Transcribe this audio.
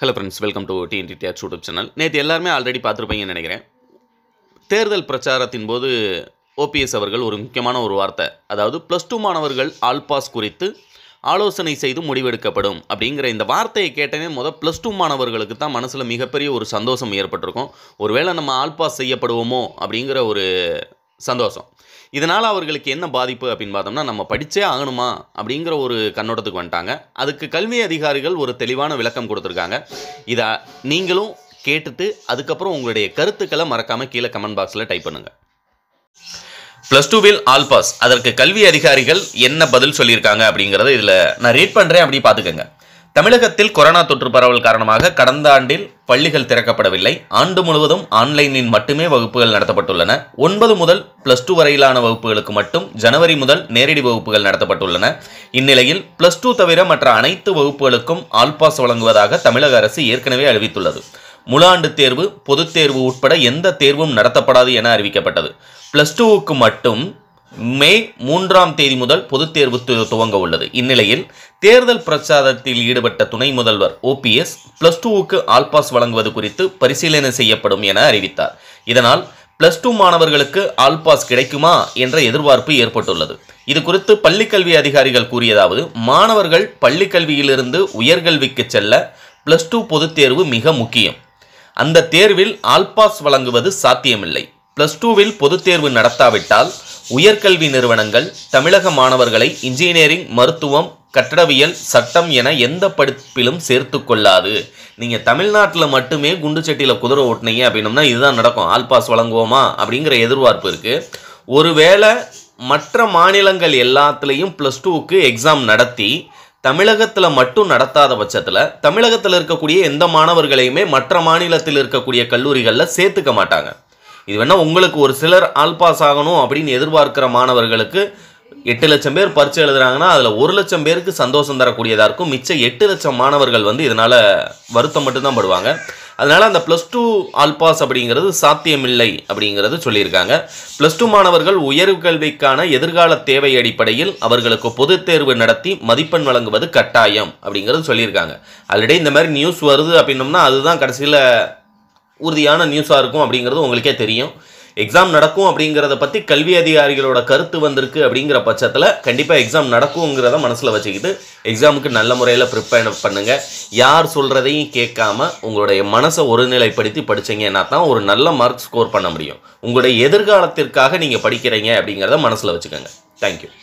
hello friends welcome to TNT date YouTube channel நேற்று எல்லாருமே already பார்த்துருப்பீங்கன்னு நினைக்கிறேன் தேர்தல் பிரச்சாரத்தின் போது ஓபிஎஸ் அவர்கள் ஒரு முக்கியமான ஒரு வார்த்தை அதாவது ப்ளஸ் டூ மாணவர்கள் ஆல்பாஸ் குறித்து ஆலோசனை செய்து முடிவெடுக்கப்படும் அப்படிங்கிற இந்த வார்த்தையை கேட்டனே முதல் ப்ளஸ் டூ மாணவர்களுக்கு தான் மனசில் மிகப்பெரிய ஒரு சந்தோஷம் ஏற்பட்டிருக்கும் ஒருவேளை நம்ம ஆல்பாஸ் செய்யப்படுவோமோ அப்படிங்கிற ஒரு சந்தோஷம் இதனால் அவர்களுக்கு என்ன பாதிப்பு அப்படின்னு பார்த்தோம்னா நம்ம படித்தே ஆகணுமா அப்படிங்கிற ஒரு கண்ணோட்டத்துக்கு வந்துட்டாங்க அதுக்கு கல்வி அதிகாரிகள் ஒரு தெளிவான விளக்கம் கொடுத்துருக்காங்க இதை நீங்களும் கேட்டுட்டு அதுக்கப்புறம் உங்களுடைய கருத்துக்களை மறக்காமல் கீழே கமெண்ட் பாக்ஸில் டைப் பண்ணுங்கள் ப்ளஸ் டூவில் ஆல் பாஸ் அதற்கு கல்வி அதிகாரிகள் என்ன பதில் சொல்லியிருக்காங்க அப்படிங்கிறத இதில் நான் ரீட் பண்ணுறேன் அப்படி பார்த்துக்கங்க தமிழகத்தில் கொரோனா தொற்று பரவல் காரணமாக கடந்த ஆண்டில் பள்ளிகள் திறக்கப்படவில்லை ஆண்டு முழுவதும் ஆன்லைனில் மட்டுமே வகுப்புகள் நடத்தப்பட்டுள்ளன ஒன்பது முதல் பிளஸ் டூ வரையிலான வகுப்புகளுக்கு மட்டும் ஜனவரி முதல் நேரடி வகுப்புகள் நடத்தப்பட்டுள்ளன இந்நிலையில் பிளஸ் டூ தவிர மற்ற அனைத்து வகுப்புகளுக்கும் ஆல்பாஸ் வழங்குவதாக தமிழக அரசு ஏற்கனவே அறிவித்துள்ளது முழாண்டு தேர்வு பொதுத் தேர்வு உட்பட எந்த தேர்வும் நடத்தப்படாது என அறிவிக்கப்பட்டது பிளஸ் டூவுக்கு மட்டும் மே மூன்றாம் தேதி முதல் பொதுத் தேர்வு துவங்க உள்ளது இந்நிலையில் தேர்தல் பிரச்சாரத்தில் ஈடுபட்ட துணை முதல்வர் ஓபிஎஸ் பிளஸ் டூவுக்கு ஆல்பாஸ் வழங்குவது குறித்து பரிசீலனை செய்யப்படும் என அறிவித்தார் இதனால் பிளஸ் டூ மாணவர்களுக்கு ஆல்பாஸ் கிடைக்குமா என்ற எதிர்பார்ப்பு ஏற்பட்டுள்ளது இது குறித்து பள்ளிக்கல்வி அதிகாரிகள் கூறியதாவது மாணவர்கள் பள்ளிக்கல்வியிலிருந்து உயர்கல்விக்கு செல்ல பிளஸ் டூ பொதுத் தேர்வு மிக முக்கியம் அந்த தேர்வில் ஆல்பாஸ் வழங்குவது சாத்தியமில்லை பிளஸ் டூவில் பொதுத் தேர்வு நடத்தாவிட்டால் உயர்கல்வி நிறுவனங்கள் தமிழக மாணவர்களை இன்ஜினியரிங் மருத்துவம் கட்டடவியல் சட்டம் என எந்த படிப்பிலும் சேர்த்து கொள்ளாது நீங்கள் தமிழ்நாட்டில் மட்டுமே குண்டு சட்டியில் குதிரை ஓட்டினீங்க அப்படின்னம்னா இதுதான் நடக்கும் ஆல் பாஸ் வழங்குவோமா அப்படிங்கிற எதிர்பார்ப்பு இருக்குது ஒருவேளை மற்ற மாநிலங்கள் எல்லாத்துலேயும் ப்ளஸ் டூவுக்கு எக்ஸாம் நடத்தி தமிழகத்தில் மட்டும் நடத்தாத பட்சத்தில் தமிழகத்தில் இருக்கக்கூடிய எந்த மாணவர்களையுமே மற்ற மாநிலத்தில் இருக்கக்கூடிய கல்லூரிகளில் சேர்த்துக்க மாட்டாங்க இது வேணால் உங்களுக்கு ஒரு சிலர் ஆல்பாஸ் ஆகணும் அப்படின்னு எதிர்பார்க்கிற மாணவர்களுக்கு எட்டு லட்சம் பேர் பரிச்சு எழுதுறாங்கன்னா அதில் ஒரு லட்சம் பேருக்கு சந்தோஷம் தரக்கூடியதாக இருக்கும் மிச்சம் எட்டு லட்சம் மாணவர்கள் வந்து இதனால் வருத்தம் மட்டும்தான் படுவாங்க அதனால் அந்த ப்ளஸ் டூ ஆல்பாஸ் அப்படிங்கிறது சாத்தியமில்லை அப்படிங்கிறது சொல்லியிருக்காங்க ப்ளஸ் டூ மாணவர்கள் உயர்வு கல்விக்கான எதிர்கால தேவை அடிப்படையில் அவர்களுக்கு பொதுத் தேர்வு நடத்தி மதிப்பெண் வழங்குவது கட்டாயம் அப்படிங்கிறது சொல்லியிருக்காங்க ஆல்ரெடி இந்த மாதிரி நியூஸ் வருது அப்படின்னம்னா அதுதான் கடைசியில் உறுதியான நியூஸாக இருக்கும் அப்படிங்கிறது உங்களுக்கே தெரியும் எக்ஸாம் நடக்கும் அப்படிங்கிறத பற்றி கல்வி அதிகாரிகளோட கருத்து வந்திருக்கு அப்படிங்கிற பட்சத்தில் கண்டிப்பாக எக்ஸாம் நடக்குங்கிறத மனசில் வச்சுக்கிட்டு எக்ஸாமுக்கு நல்ல முறையில் ப்ரிப்பேர் பண்ணுங்கள் யார் சொல்கிறதையும் கேட்காம உங்களுடைய மனசை ஒருநிலைப்படுத்தி படித்தீங்கன்னா தான் ஒரு நல்ல மார்க் ஸ்கோர் பண்ண முடியும் உங்களுடைய எதிர்காலத்திற்காக நீங்கள் படிக்கிறீங்க அப்படிங்கிறத மனசில் வச்சுக்கோங்க தேங்க்யூ